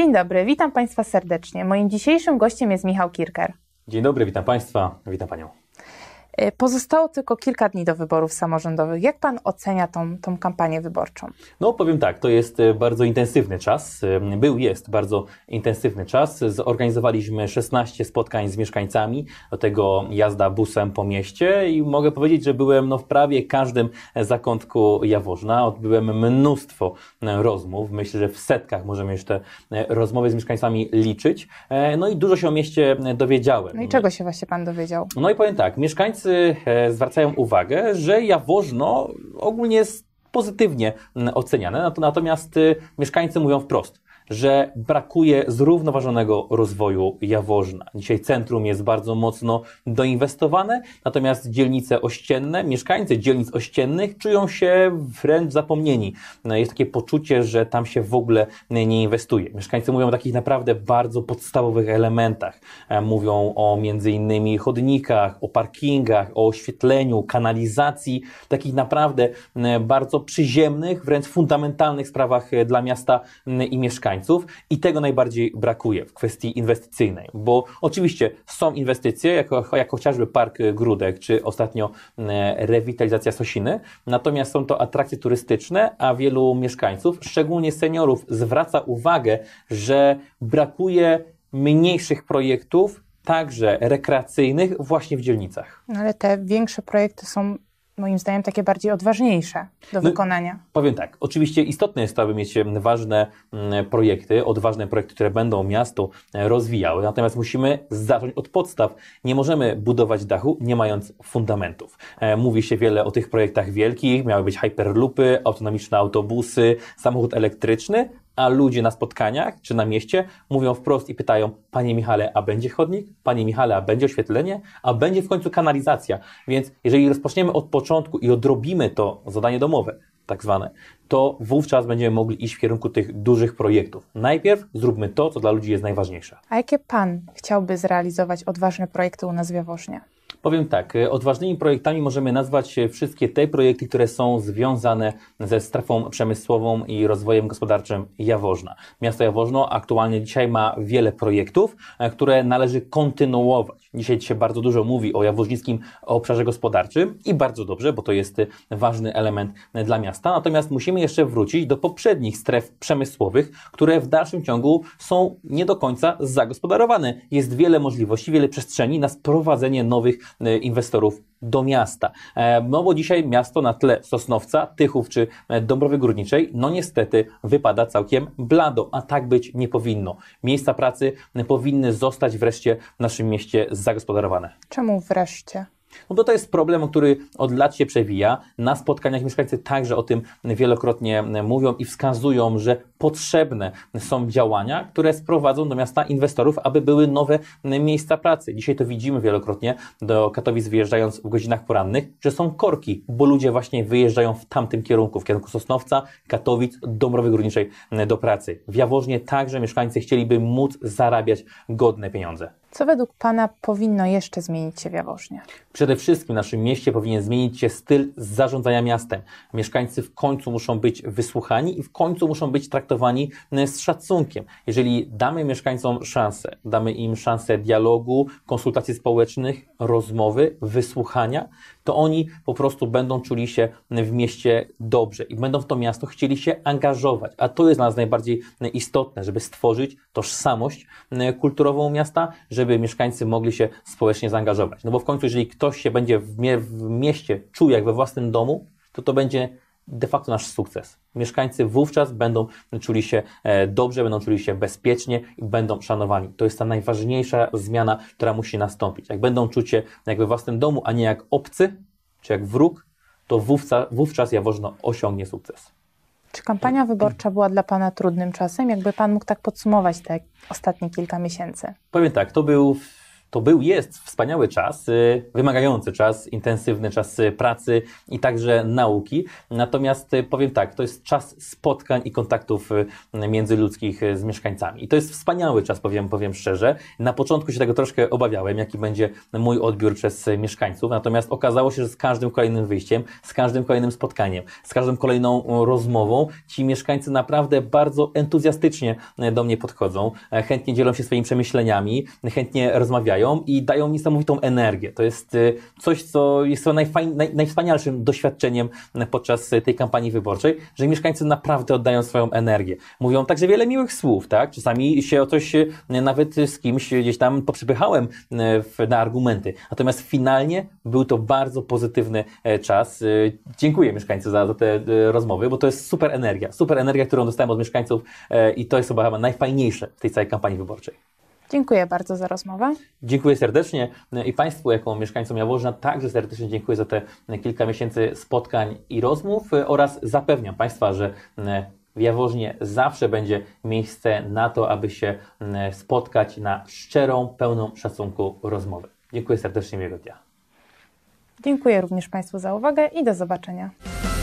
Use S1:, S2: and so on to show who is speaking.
S1: Dzień dobry, witam Państwa serdecznie. Moim dzisiejszym gościem jest Michał Kirker.
S2: Dzień dobry, witam Państwa, witam Panią.
S1: E, pozostało tylko kilka dni do wyborów samorządowych. Jak pan ocenia tą, tą kampanię wyborczą?
S2: No, powiem tak, to jest e, bardzo intensywny czas. E, był, jest bardzo intensywny czas. Zorganizowaliśmy 16 spotkań z mieszkańcami, do tego jazda busem po mieście i mogę powiedzieć, że byłem no, w prawie każdym zakątku Jaworzna. Odbyłem mnóstwo rozmów. Myślę, że w setkach możemy jeszcze te rozmowy z mieszkańcami liczyć. No i dużo się o mieście dowiedziałem. No
S1: i czego się właśnie pan dowiedział?
S2: No i powiem tak, mieszkańcy mieszkańcy e, zwracają uwagę, że Jaworzno ogólnie jest pozytywnie mm, oceniane, natomiast y, mieszkańcy mówią wprost że brakuje zrównoważonego rozwoju Jaworzna. Dzisiaj centrum jest bardzo mocno doinwestowane, natomiast dzielnice ościenne, mieszkańcy dzielnic ościennych czują się wręcz zapomnieni. No, jest takie poczucie, że tam się w ogóle nie inwestuje. Mieszkańcy mówią o takich naprawdę bardzo podstawowych elementach. E, mówią o między innymi chodnikach, o parkingach, o oświetleniu, kanalizacji, takich naprawdę bardzo przyziemnych, wręcz fundamentalnych sprawach e, dla miasta i mieszkańców mieszkańców i tego najbardziej brakuje w kwestii inwestycyjnej, bo oczywiście są inwestycje, jako, jak chociażby Park Grudek, czy ostatnio mm, rewitalizacja Sosiny, natomiast są to atrakcje turystyczne, a wielu mieszkańców, szczególnie seniorów, zwraca uwagę, że brakuje mniejszych projektów, także rekreacyjnych, właśnie w dzielnicach.
S1: No ale te większe projekty są moim zdaniem takie bardziej odważniejsze do no, wykonania.
S2: Powiem tak, oczywiście istotne jest to, aby mieć mm, ważne mm, projekty, odważne projekty, które będą miasto e, rozwijały, natomiast musimy zacząć od podstaw. Nie możemy budować dachu nie mając fundamentów. E, mówi się wiele o tych projektach wielkich, miały być hyperlupy, autonomiczne autobusy, samochód elektryczny, a ludzie na spotkaniach czy na mieście mówią wprost i pytają: Panie Michale, a będzie chodnik? Panie Michale, a będzie oświetlenie? A będzie w końcu kanalizacja? Więc jeżeli rozpoczniemy od początku i odrobimy to zadanie domowe, tak zwane, to wówczas będziemy mogli iść w kierunku tych dużych projektów. Najpierw zróbmy to, co dla ludzi jest najważniejsze.
S1: A jakie pan chciałby zrealizować odważne projekty u nas w Jaworznie?
S2: Powiem tak, e, odważnymi projektami możemy nazwać wszystkie te projekty, które są związane ze strefą przemysłową i rozwojem gospodarczym Jaworzna. Miasto Jaworzno aktualnie dzisiaj ma wiele projektów, e, które należy kontynuować. Dzisiaj się bardzo dużo mówi o jaworznickim obszarze gospodarczym i bardzo dobrze, bo to jest ważny element dla miasta. Natomiast musimy jeszcze wrócić do poprzednich stref przemysłowych, które w dalszym ciągu są nie do końca zagospodarowane. Jest wiele możliwości, wiele przestrzeni na sprowadzenie nowych e, inwestorów do miasta. E, no bo dzisiaj miasto na tle Sosnowca, Tychów czy e, Dąbrowy Górniczej, no niestety wypada całkiem blado, a tak być nie powinno. Miejsca pracy powinny zostać wreszcie w naszym mieście zagospodarowane.
S1: Czemu wreszcie?
S2: No bo to jest problem, który od lat się przewija. Na spotkaniach mieszkańcy także o tym wielokrotnie mówią i wskazują, że potrzebne są działania, które sprowadzą do miasta inwestorów, aby były nowe miejsca pracy. Dzisiaj to widzimy wielokrotnie do Katowic wyjeżdżając w godzinach porannych, że są korki, bo ludzie właśnie wyjeżdżają w tamtym kierunku, w kierunku Sosnowca, Katowic, Dąbrowy Górniczej e, do pracy. W Jaworznie także mieszkańcy chcieliby móc zarabiać godne pieniądze.
S1: Co według Pana powinno jeszcze zmienić się w Jaworznie?
S2: Przede wszystkim w naszym mieście powinien zmienić się styl zarządzania miastem. Mieszkańcy w końcu muszą być wysłuchani i w końcu muszą być traktowani traktowani e, z szacunkiem. Jeżeli damy mieszkańcom szansę, damy im szansę dialogu, konsultacji społecznych, rozmowy, wysłuchania, to oni po prostu będą czuli się w mieście dobrze i będą w to miasto chcieli się angażować. A to jest dla nas najbardziej e, istotne, żeby stworzyć tożsamość e, kulturową miasta, żeby mieszkańcy mogli się społecznie zaangażować. No bo w końcu, jeżeli ktoś się będzie w, mie w mieście czuł jak we własnym domu, to to będzie de facto nasz sukces. Mieszkańcy wówczas będą czuli się e, dobrze, będą czuli się bezpiecznie i będą szanowani. To jest ta najważniejsza zmiana, która musi nastąpić. Jak będą czuć się jak we własnym domu, a nie jak obcy, czy jak wróg, to wówczas wówczas Jaworzno osiągnie sukces.
S1: Czy kampania wyborcza była dla Pana trudnym czasem? Jakby Pan mógł tak podsumować te ostatnie kilka miesięcy?
S2: Powiem tak, to był to był, jest wspaniały czas, y, wymagający czas, intensywny czas y, pracy i także nauki. Natomiast y, powiem tak, to jest czas spotkań i kontaktów międzyludzkich z mieszkańcami. I to jest wspaniały czas, powiem, powiem szczerze. Na początku się tego troszkę obawiałem, jaki będzie mój odbiór przez mieszkańców, natomiast okazało się, że z każdym kolejnym wyjściem, z każdym kolejnym spotkaniem, z każdą kolejną rozmową ci mieszkańcy naprawdę bardzo entuzjastycznie do mnie podchodzą, chętnie dzielą się swoimi przemyśleniami, chętnie rozmawiają i dają niesamowitą energię. To jest y, coś, co jest chyba najfajn, naj, najwspanialszym doświadczeniem podczas y, tej kampanii wyborczej, że mieszkańcy naprawdę oddają swoją energię. Mówią także wiele miłych słów, tak? Czasami się o coś y, nawet z kimś gdzieś tam poprzepychałem na argumenty. Natomiast finalnie był to bardzo pozytywny e, czas. Dziękuję mieszkańcom za, za te rozmowy, bo to jest super energia. Super energia, którą dostałem od mieszkańców e, i to jest chyba najfajniejsze w tej całej kampanii wyborczej.
S1: Dziękuję bardzo za rozmowę.
S2: Dziękuję serdecznie i Państwu, jako mieszkańcom Jaworzna, także serdecznie dziękuję za te kilka miesięcy spotkań i rozmów oraz zapewniam Państwa, że w Jaworznie zawsze będzie miejsce na to, aby się spotkać na szczerą, pełną szacunku rozmowę. Dziękuję serdecznie, miłego dnia.
S1: Dziękuję również Państwu za uwagę i do zobaczenia.